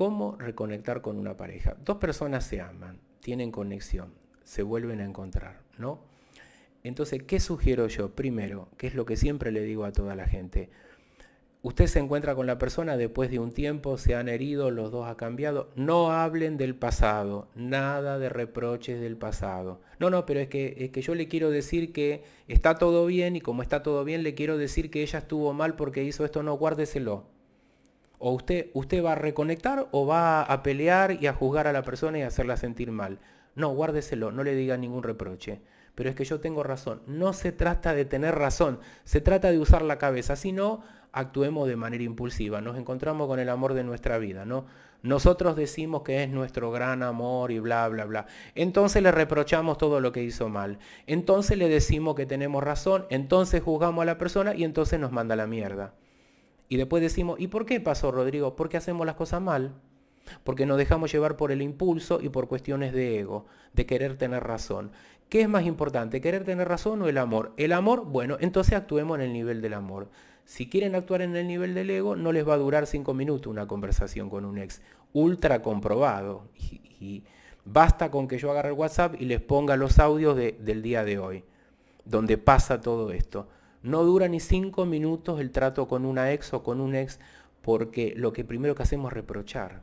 ¿Cómo reconectar con una pareja? Dos personas se aman, tienen conexión, se vuelven a encontrar, ¿no? Entonces, ¿qué sugiero yo? Primero, que es lo que siempre le digo a toda la gente, usted se encuentra con la persona después de un tiempo, se han herido, los dos han cambiado, no hablen del pasado, nada de reproches del pasado. No, no, pero es que, es que yo le quiero decir que está todo bien y como está todo bien, le quiero decir que ella estuvo mal porque hizo esto, no, guárdeselo o usted, usted va a reconectar o va a pelear y a juzgar a la persona y hacerla sentir mal. No, guárdeselo, no le diga ningún reproche. Pero es que yo tengo razón. No se trata de tener razón, se trata de usar la cabeza, si no, actuemos de manera impulsiva. Nos encontramos con el amor de nuestra vida, ¿no? Nosotros decimos que es nuestro gran amor y bla, bla, bla. Entonces le reprochamos todo lo que hizo mal. Entonces le decimos que tenemos razón, entonces juzgamos a la persona y entonces nos manda la mierda. Y después decimos, ¿y por qué pasó, Rodrigo? ¿Por qué hacemos las cosas mal? Porque nos dejamos llevar por el impulso y por cuestiones de ego, de querer tener razón. ¿Qué es más importante, querer tener razón o el amor? El amor, bueno, entonces actuemos en el nivel del amor. Si quieren actuar en el nivel del ego, no les va a durar cinco minutos una conversación con un ex. Ultra comprobado. Y, basta con que yo agarre el WhatsApp y les ponga los audios del día de hoy, donde pasa todo esto. No dura ni cinco minutos el trato con una ex o con un ex porque lo que primero que hacemos es reprochar.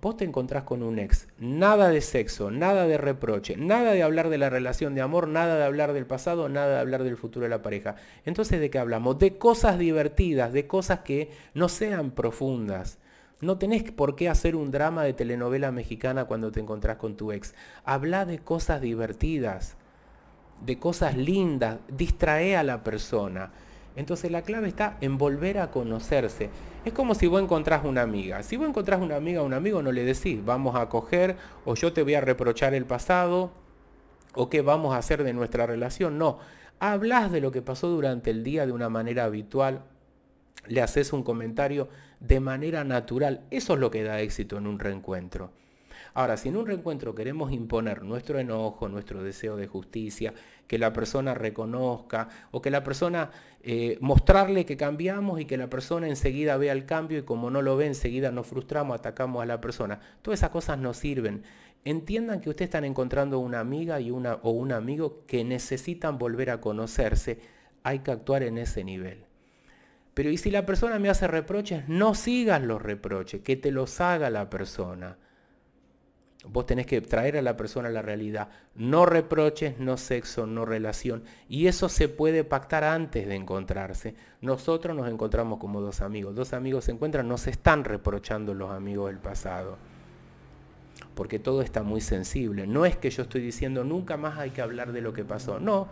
Vos te encontrás con un ex, nada de sexo, nada de reproche, nada de hablar de la relación de amor, nada de hablar del pasado, nada de hablar del futuro de la pareja. Entonces, ¿de qué hablamos? De cosas divertidas, de cosas que no sean profundas. No tenés por qué hacer un drama de telenovela mexicana cuando te encontrás con tu ex. Habla de cosas divertidas de cosas lindas, distrae a la persona. Entonces la clave está en volver a conocerse. Es como si vos encontrás una amiga. Si vos encontrás una amiga o un amigo, no le decís, vamos a coger, o yo te voy a reprochar el pasado, o qué vamos a hacer de nuestra relación. No, hablas de lo que pasó durante el día de una manera habitual, le haces un comentario de manera natural. Eso es lo que da éxito en un reencuentro. Ahora, si en un reencuentro queremos imponer nuestro enojo, nuestro deseo de justicia, que la persona reconozca o que la persona eh, mostrarle que cambiamos y que la persona enseguida vea el cambio y como no lo ve enseguida nos frustramos, atacamos a la persona, todas esas cosas no sirven. Entiendan que ustedes están encontrando una amiga y o un amigo que necesitan volver a conocerse. Hay que actuar en ese nivel. Pero y si la persona me hace reproches, no sigas los reproches, que te los haga la persona. Vos tenés que traer a la persona a la realidad. No reproches, no sexo, no relación. Y eso se puede pactar antes de encontrarse. Nosotros nos encontramos como dos amigos. Dos amigos se encuentran, no se están reprochando los amigos del pasado. Porque todo está muy sensible. No es que yo estoy diciendo nunca más hay que hablar de lo que pasó. No,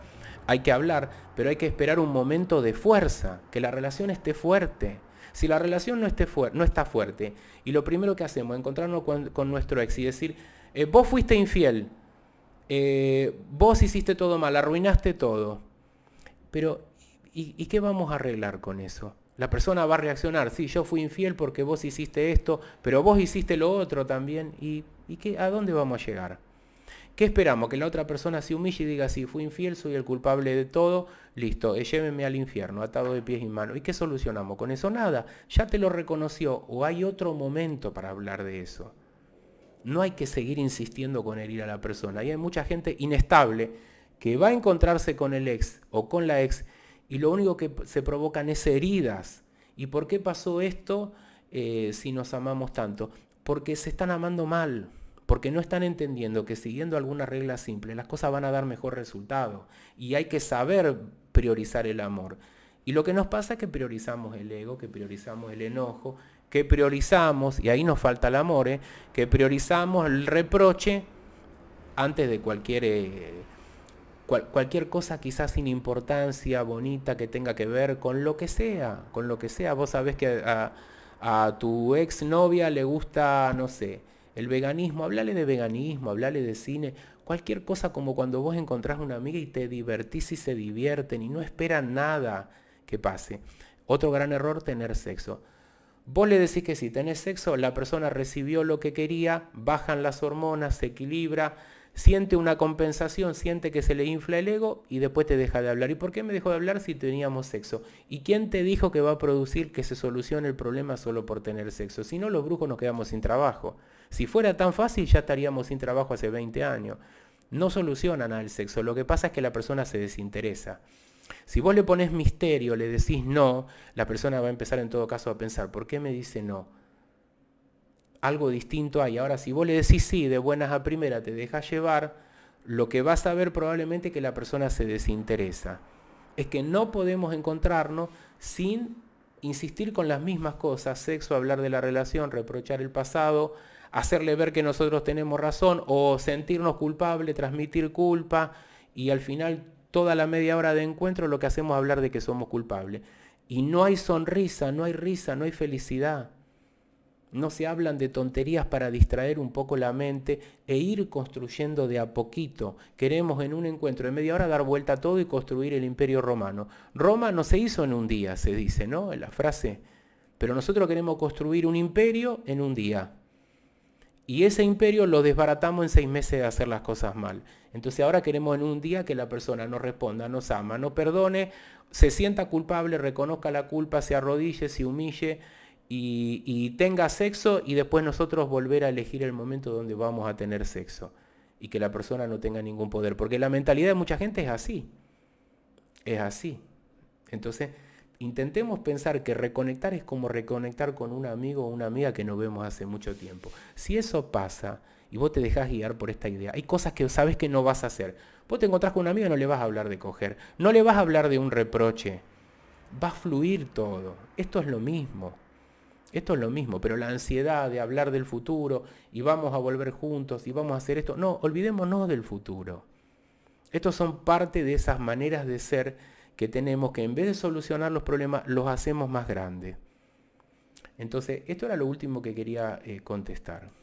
hay que hablar, pero hay que esperar un momento de fuerza, que la relación esté fuerte si la relación no, esté está fuerte y lo primero que hacemos es encontrarnos con, nuestro ex y decir, eh, vos fuiste infiel, eh, vos hiciste todo mal, arruinaste todo. Pero, ¿y, qué vamos a arreglar con eso? La persona va a reaccionar, sí, yo fui infiel porque vos hiciste esto, pero vos hiciste lo otro también. ¿Y, qué, a dónde vamos a llegar? ¿Qué esperamos? Que la otra persona se humille y diga, sí, fui infiel, soy el culpable de todo, listo, eh, llévenme al infierno, atado de pies y manos. ¿Y qué solucionamos? Con eso nada, ya te lo reconoció o hay otro momento para hablar de eso. No hay que seguir insistiendo con herir a la persona. Y hay mucha gente inestable que va a encontrarse con el ex o con la ex y lo único que se provocan es heridas. ¿Y por qué pasó esto eh, si nos amamos tanto? Porque se están amando mal porque no están entendiendo que siguiendo algunas reglas simples las cosas van a dar mejor resultado y hay que saber priorizar el amor. Y lo que nos pasa es que priorizamos el ego, que priorizamos el enojo, que priorizamos, y ahí nos falta el amor, ¿eh? que priorizamos el reproche antes de cualquier, eh, cualquier cosa quizás sin importancia, bonita, que tenga que ver con lo que sea, con lo que sea. Vos sabés que a, a tu ex novia le gusta, no sé, el veganismo, hablale de veganismo, hablale de cine, cualquier cosa como cuando vos encontrás una amiga y te divertís y se divierten y no esperan nada que pase. Otro gran error, tener sexo. Vos le decís que si tenés sexo, la persona recibió lo que quería, bajan las hormonas, se equilibra, siente una compensación, siente que se le infla el ego y después te deja de hablar. ¿Y por qué me dejó de hablar si teníamos sexo? ¿Y quién te dijo que va a producir que se solucione el problema solo por tener sexo? Si no, los brujos nos quedamos sin trabajo. Si fuera tan fácil ya estaríamos sin trabajo hace 20 años. No solucionan al sexo, lo que pasa es que la persona se desinteresa. Si vos le pones misterio, le decís no, la persona va a empezar en todo caso a pensar, ¿por qué me dice no? Algo distinto hay. Ahora, si vos le decís sí, de buenas a primera, te dejas llevar, lo que vas a ver probablemente que la persona se desinteresa. Es que no podemos encontrarnos sin insistir con las mismas cosas, sexo, hablar de la relación, reprochar el pasado, hacerle ver que nosotros tenemos razón o sentirnos culpables, transmitir culpa y al final toda la media hora de encuentro lo que hacemos es hablar de que somos culpables. Y no hay sonrisa, no hay risa, no hay felicidad. No se hablan de tonterías para distraer un poco la mente e ir construyendo de a poquito. Queremos en un encuentro de media hora dar vuelta a todo y construir el imperio romano. Roma no se hizo en un día, se dice, ¿no? En la frase. Pero nosotros queremos construir un imperio en un día. Y ese imperio lo desbaratamos en seis meses de hacer las cosas mal. Entonces ahora queremos en un día que la persona nos responda, nos ama, nos perdone, se sienta culpable, reconozca la culpa, se arrodille, se humille y, y tenga sexo y después nosotros volver a elegir el momento donde vamos a tener sexo y que la persona no tenga ningún poder. Porque la mentalidad de mucha gente es así. Es así. Entonces, Intentemos pensar que reconectar es como reconectar con un amigo o una amiga que no vemos hace mucho tiempo. Si eso pasa y vos te dejás guiar por esta idea, hay cosas que sabes que no vas a hacer. Vos te encontrás con un amigo y no le vas a hablar de coger, no le vas a hablar de un reproche. Va a fluir todo. Esto es lo mismo. Esto es lo mismo, pero la ansiedad de hablar del futuro y vamos a volver juntos y vamos a hacer esto. No, olvidémonos del futuro. Estos son parte de esas maneras de ser que tenemos que en vez de solucionar los problemas, los hacemos más grandes. Entonces, esto era lo último que quería eh, contestar.